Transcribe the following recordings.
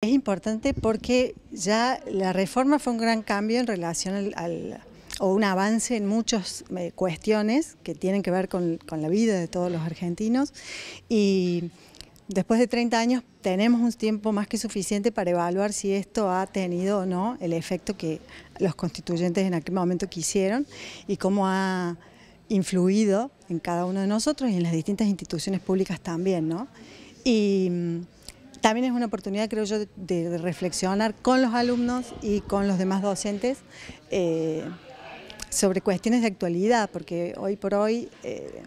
Es importante porque ya la reforma fue un gran cambio en relación al, o un avance en muchas eh, cuestiones que tienen que ver con, con, la vida de todos los argentinos y después de 30 años tenemos un tiempo más que suficiente para evaluar si esto ha tenido o no el efecto que los constituyentes en aquel momento quisieron y cómo ha influido en cada uno de nosotros y en las distintas instituciones públicas también, ¿no? Y también es una oportunidad, creo yo, de, reflexionar con los alumnos y con los demás docentes eh, sobre cuestiones de actualidad, porque hoy por hoy eh,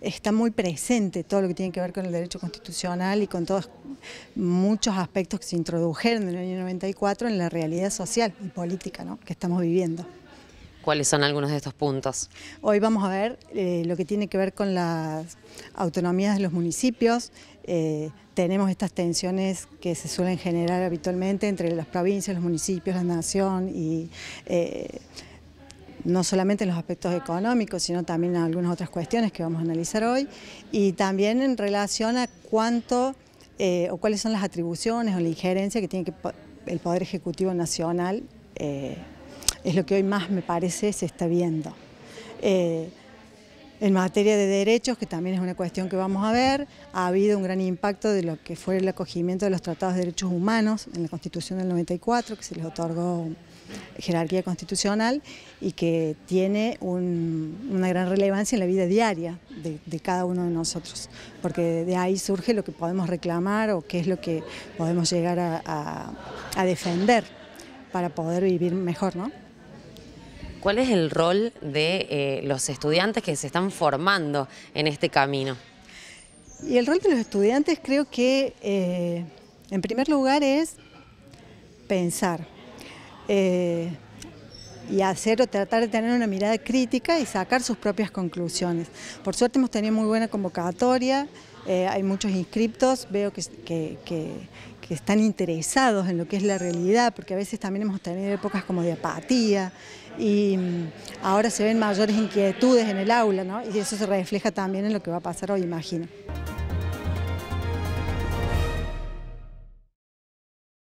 está muy presente todo lo que tiene que ver con el derecho constitucional y con todos muchos aspectos que se introdujeron en el año 94 en la realidad social y política que estamos viviendo. ¿Cuáles son algunos de estos puntos? Hoy vamos a ver eh, lo que tiene que ver con las autonomías de los municipios. Eh, tenemos estas tensiones que se suelen generar habitualmente entre las provincias, los municipios, la nación y... Eh, no solamente en los aspectos económicos, sino también en algunas otras cuestiones que vamos a analizar hoy, y también en relación a cuánto o cuáles son las atribuciones o la injerencia que tiene que, el Poder Ejecutivo Nacional es lo que hoy más me parece se está viendo. Eh, en materia de derechos, que también es una cuestión que vamos a ver, ha habido un gran impacto de lo que fue el acogimiento de los tratados de derechos humanos en la Constitución del 94, que se les otorgó jerarquía constitucional y que tiene una gran relevancia en la vida diaria de, cada uno de nosotros, porque de ahí surge lo que podemos reclamar o qué es lo que podemos llegar a, a defender para poder vivir mejor, ¿no? ¿Cuál es el rol de eh, los estudiantes que se están formando en este camino? Y el rol de los estudiantes creo que, eh, en primer lugar, es pensar. Eh, y hacer o tratar de tener una mirada crítica y sacar sus propias conclusiones. Por suerte hemos tenido muy buena convocatoria, eh, hay muchos inscriptos, veo que, están interesados en lo que es la realidad, porque a veces también hemos tenido épocas como de apatía y mm, ahora se ven mayores inquietudes en el aula, Y eso se refleja también en lo que va a pasar hoy, imagino.